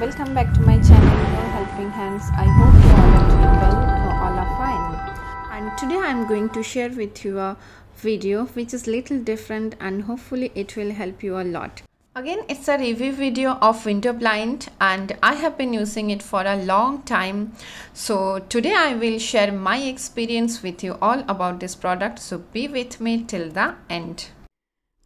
welcome back to my channel helping hands i hope you all are doing well You all are fine and today i'm going to share with you a video which is little different and hopefully it will help you a lot again it's a review video of window blind and i have been using it for a long time so today i will share my experience with you all about this product so be with me till the end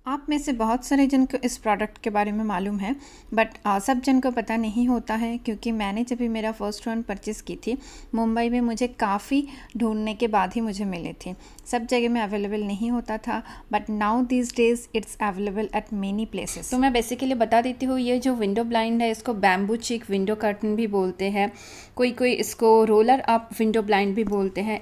आप में से बहुत सारे जन को इस product के बारे में मालूम है बट सब जन को पता नहीं होता है क्योंकि मैंने जब भी मेरा फ़र्स्ट रन परचेज़ की थी मुंबई में मुझे काफ़ी ढूंढने के बाद ही मुझे मिले थे सब जगह में अवेलेबल नहीं होता था but now this days it's available at many places तो मैं बेसिकली बता देती हूँ ये जो विंडो ब्लाइंड है इसको बैम्बू चिक विंडो कर्टन भी बोलते हैं कोई कोई इसको रोलर अप विंडो ब्लाइंड भी बोलते हैं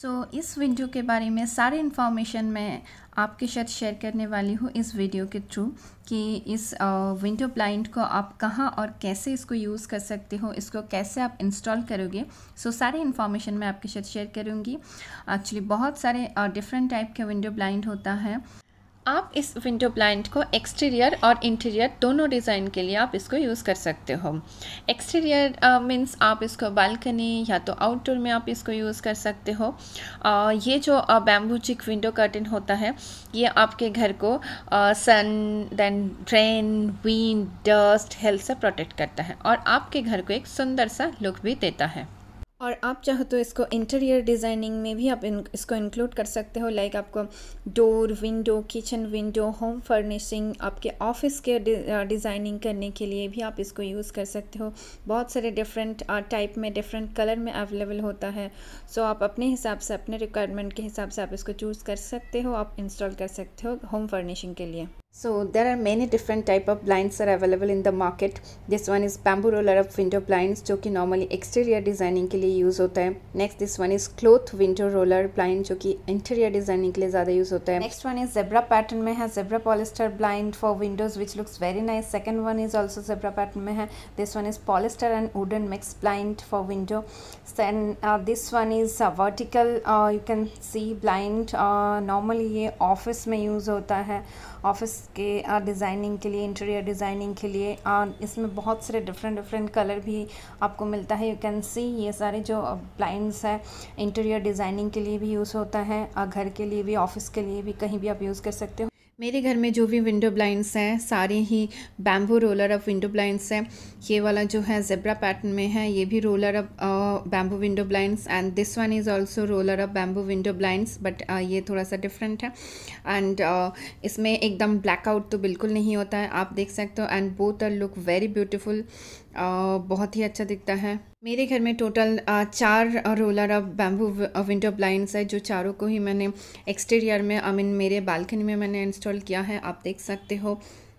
सो so, इस विंडो के बारे में सारी इन्फॉर्मेशन मैं आपके साथ शेयर करने वाली हूँ इस वीडियो के थ्रू कि इस विंडो ब्लाइंड को आप कहाँ और कैसे इसको यूज़ कर सकते हो इसको कैसे आप इंस्टॉल करोगे सो so, सारी इन्फॉर्मेशन मैं आपके साथ शेयर करूँगी एक्चुअली बहुत सारे डिफरेंट टाइप के विंडो ब्लाइंड होता है आप इस विंडो ब्लाइंड को एक्सटीरियर और इंटीरियर दोनों डिज़ाइन के लिए आप इसको यूज़ कर सकते हो एक्सटीरियर मीन्स uh, आप इसको बालकनी या तो आउटडोर में आप इसको यूज़ कर सकते हो uh, ये जो बैम्बू चिक विंडो कर्टन होता है ये आपके घर को sun then drain wind dust health से प्रोटेक्ट करता है और आपके घर को एक सुंदर सा लुक भी देता है और आप चाहो तो इसको इंटीरियर डिज़ाइनिंग में भी आप इन, इसको इंक्लूड कर सकते हो लाइक आपको door window kitchen window home furnishing आपके ऑफिस के डिज़ाइनिंग करने के लिए भी आप इसको यूज़ कर सकते हो बहुत सारे डिफरेंट टाइप में डिफरेंट कलर में अवेलेबल होता है सो आप अपने हिसाब से अपने रिक्वायरमेंट के हिसाब से आप इसको चूज़ कर सकते हो आप इंस्टॉल कर सकते हो होम फर्निशिंग के लिए So there are many different type of blinds are available in the market. This one is bamboo roller up window blinds jo ki normally exterior designing ke liye use hota hai Next this one is cloth window roller blind jo ki interior designing ke liye zyada use hota hai Next one is zebra pattern mein hai zebra polyester blind for windows which looks very nice. Second one is also zebra pattern mein hai This one is polyester and wooden mix blind for window. Then uh, this one is uh, vertical uh, you can see blind uh, normally ye office mein use hota hai office के designing के लिए interior designing के लिए इसमें बहुत सारे different different colour भी आपको मिलता है यू कैन सी ये सारे जो ब्लाइंड्स है इंटीरियर डिज़ाइनिंग के लिए भी यूज़ होता है घर के लिए भी ऑफिस के लिए भी कहीं भी आप यूज़ कर सकते हो मेरे घर में जो भी विंडो ब्लाइंड्स हैं सारे ही bamboo roller up window blinds हैं ये वाला जो है जेब्रा पैटर्न में है ये भी रोलर अब bamboo window blinds and this one is also roller up bamboo window blinds but ये थोड़ा सा डिफरेंट है एंड uh, इसमें एकदम ब्लैकआउट तो बिल्कुल नहीं होता है आप देख सकते हो and both are look very beautiful बहुत ही अच्छा दिखता है मेरे घर में टोटल चार roller of bamboo window blinds है जो चारों को ही मैंने एक्सटीरियर में आई मीन मेरे बालकनी में मैंने इंस्टॉल किया है आप देख सकते हो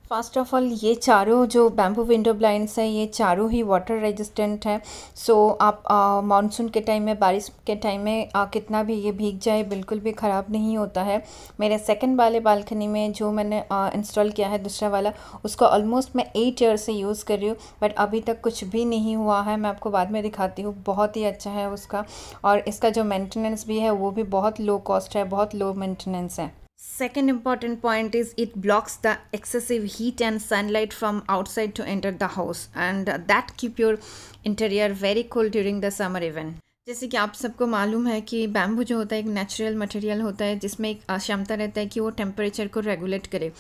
फ़र्स्ट ऑफ़ ऑल ये चारों जो बैम्बू विंडो ब्लाइंड्स हैं ये चारों ही वाटर रेजिस्टेंट हैं सो so, आप मानसून के टाइम में बारिश के टाइम में आ, कितना भी ये भीग जाए बिल्कुल भी ख़राब नहीं होता है मेरे सेकंड वाले बालकनी में जो मैंने इंस्टॉल किया है दूसरा वाला उसको ऑलमोस्ट मैं एट ईयर से यूज़ कर रही हूँ बट अभी तक कुछ भी नहीं हुआ है मैं आपको बाद में दिखाती हूँ बहुत ही अच्छा है उसका और इसका जो मैंटेनेंस भी है वो भी बहुत लो कॉस्ट है बहुत लो मैंटेनेंस है Second important point is it blocks the excessive heat and sunlight from outside to enter the house and that keep your interior very cool during the summer even. जैसे कि आप सबको मालूम है कि बैम्बू जो होता है एक नेचुरल मटेरियल होता है जिसमें एक क्षमता रहता है कि वो टेम्परेचर को रेगुलेट करे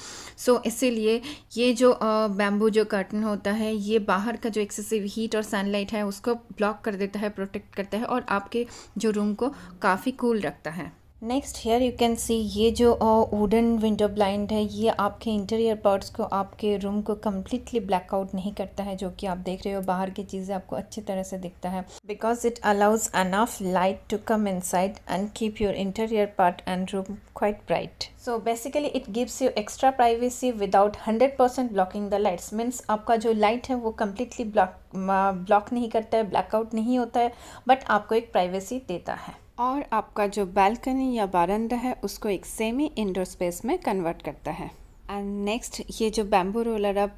सो so, इसीलिए ये जो बैम्बू जो कर्टन होता है ये बाहर का जो एक्सेसिव हीट और सनलाइट है उसको ब्लॉक कर देता है प्रोटेक्ट करता है और आपके जो रूम को काफ़ी कूल रखता है next here you can see ये जो वुडन विंडो ब्लाइंड है ये आपके इंटीरियर पार्ट्स को आपके रूम को कम्प्लीटली ब्लैकआउट नहीं करता है जो कि आप देख रहे हो बाहर की चीज़ें आपको अच्छी तरह से दिखता है because it allows enough light to come inside and keep your interior part and room quite bright so basically it gives you extra privacy without hundred percent blocking the lights means आपका जो light है वो completely block block नहीं करता है blackout नहीं होता है बट आपको एक प्राइवेसी देता है और आपका जो बालकनी या बारंदा है उसको एक सेमी इंडोर स्पेस में कन्वर्ट करता है एंड नेक्स्ट ये जो बैम्बू रोलर आप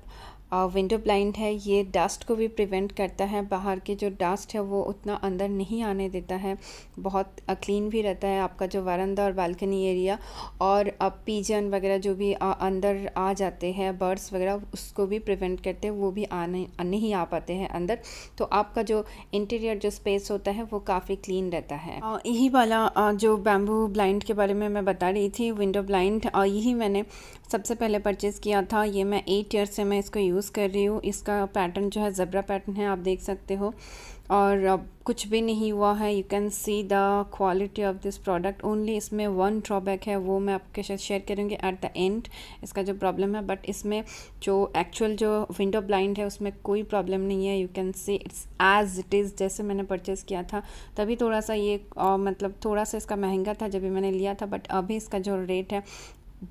विंडो ब्लाइंड है ये डस्ट को भी प्रिवेंट करता है बाहर के जो डस्ट है वो उतना अंदर नहीं आने देता है बहुत क्लीन भी रहता है आपका जो वरंदा और बालकनी एरिया और अब पीजन वगैरह जो भी आ, अंदर आ जाते हैं बर्ड्स वगैरह उसको भी प्रिवेंट करते हैं वो भी आने नहीं आ पाते हैं अंदर तो आपका जो इंटीरियर जो स्पेस होता है वो काफ़ी क्लीन रहता है यही वाला जो बैम्बू ब्लाइंड के बारे में मैं बता रही थी विंडो ब्लाइंड यही मैंने सबसे पहले परचेज़ किया था ये मैं एट ईयर से मैं इसको यूज़ यूज़ कर रही हूँ इसका पैटर्न जो है ज़बरा पैटर्न है आप देख सकते हो और कुछ भी नहीं हुआ है you can see the quality of this product only इसमें वन ड्रॉबैक है वो मैं आपके साथ शेयर करूँगी एट द एंड इसका जो प्रॉब्लम है बट इसमें जो एक्चुअल जो विंडो ब्लाइंड है उसमें कोई प्रॉब्लम नहीं है you can see it's as it is जैसे मैंने परचेज़ किया था तभी थोड़ा सा ये आ, मतलब थोड़ा सा इसका महंगा था जब भी मैंने लिया था बट अभी इसका जो रेट है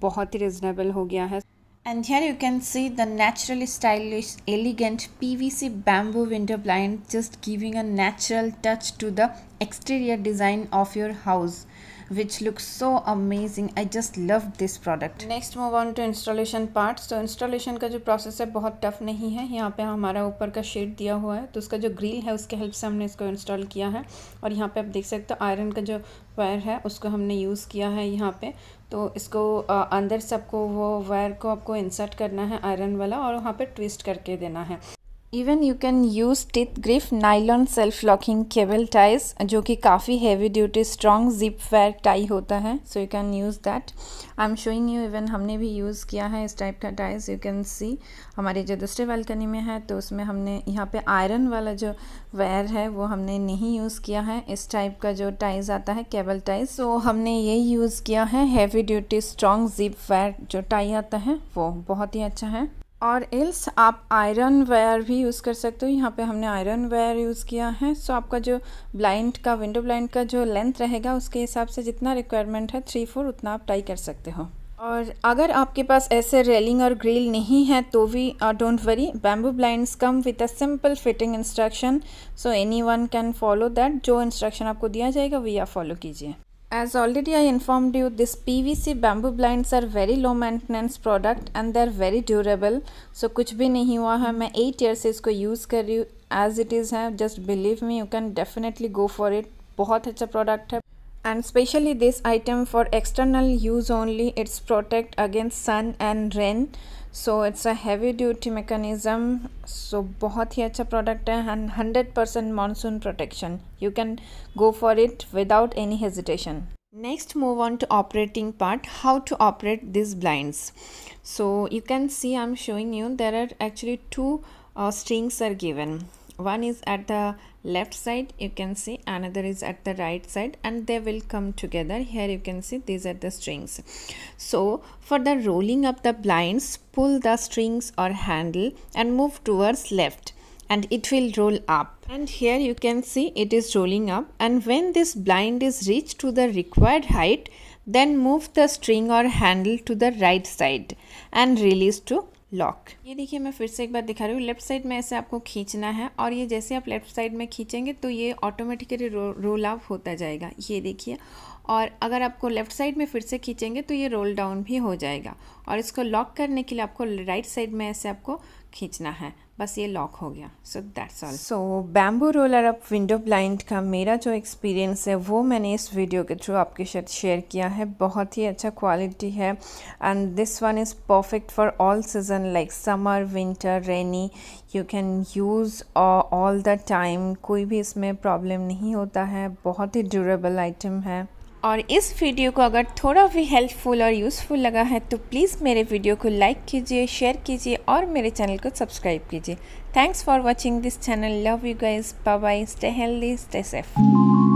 बहुत ही रिजनेबल हो गया है And here you can see the naturally stylish elegant PVC bamboo window blind just giving a natural touch to the exterior design of your house. which looks so amazing I just love this product next move on to installation parts so installation ka jo process hai bahut tough nahi hai yahan pe hamara upar ka sheet diya hua hai to uska jo grill hai uske help se humne isko install kiya hai aur yahan pe aap dekh sakte ho iron ka jo wire hai usko humne use kiya hai yahan pe तो इसको आ, अंदर सबको वो wire को आपको insert करना है iron वाला और वहाँ पे ट्विस्ट करके देना है इवन यू कैन यूज़ टिथ ग्रिफ nylon self locking cable ties जो कि काफ़ी heavy duty strong zip wire tie होता है so you can use that I am showing you even हमने भी यूज़ किया है इस टाइप का टाइज यू कैन सी हमारे जो दूसरे बालकनी में है तो उसमें हमने यहाँ पे आयरन वाला जो वेयर है वो हमने नहीं यूज़ किया है इस टाइप का जो टाइज आता है केबल टाइज सो हमने ये यूज़ किया है heavy duty strong zip wire जो टाई आता है वो बहुत ही अच्छा है और एल्स आप आयरन वेयर भी यूज़ कर सकते हो यहाँ पे हमने आयरन वेयर यूज़ किया है सो आपका जो ब्लाइंड का विंडो ब्लाइंड का जो लेंथ रहेगा उसके हिसाब से जितना रिक्वायरमेंट है थ्री फोर उतना आप टाई कर सकते हो और अगर आपके पास ऐसे रेलिंग और ग्रिल नहीं है तो भी don't worry bamboo blinds come with a simple fitting instruction so anyone can follow that जो इंस्ट्रक्शन आपको दिया जाएगा वही आप फॉलो कीजिए As already I informed you, this PVC bamboo blinds are very low maintenance product and they are very durable. So कुछ भी नहीं हुआ है मैं एट years से इसको use कर रही हूँ as it is है just believe me you can definitely go for it बहुत अच्छा product है and especially this item for external use only it's protect against sun and rain So it's a heavy duty mechanism. So बहुत ही अच्छा product है and hundred percent monsoon protection you can go for it without any Next move on to operating part how to operate these blinds. So you can see I'm showing you there are actually two uh, strings are given one is at the left side you can see another is at the right side and they will come together here you can see these are the strings so for the rolling up the blinds pull the strings or handle and move towards left and it will roll up and here you can see it is rolling up and when this blind is reached to the required height then move the string or handle to the right side and release to lock ये देखिए मैं फिर से एक बार दिखा रही हूँ left side में ऐसे आपको खींचना है और ये जैसे आप लेफ्ट साइड में खींचेंगे तो ये ऑटोमेटिकली रो, रोल ऑफ होता जाएगा ये देखिए और अगर आपको लेफ्ट साइड में फिर से खींचेंगे तो ये रोल डाउन भी हो जाएगा और इसको लॉक करने के लिए आपको राइट साइड में ऐसे आपको खींचना है बस ये लॉक हो गया so that's all so bamboo roller up window blind का मेरा जो एक्सपीरियंस है वो मैंने इस वीडियो के थ्रू आपके साथ शेयर किया है बहुत ही अच्छा क्वालिटी है and this one is perfect for all season like summer winter rainy you can use all the time कोई भी इसमें प्रॉब्लम नहीं होता है बहुत ही ड्यूरेबल आइटम है और इस वीडियो को अगर थोड़ा भी हेल्पफुल और यूज़फुल लगा है तो प्लीज़ मेरे वीडियो को लाइक कीजिए शेयर कीजिए और मेरे चैनल को सब्सक्राइब कीजिए thanks for watching this channel love you guys bye bye stay healthy stay safe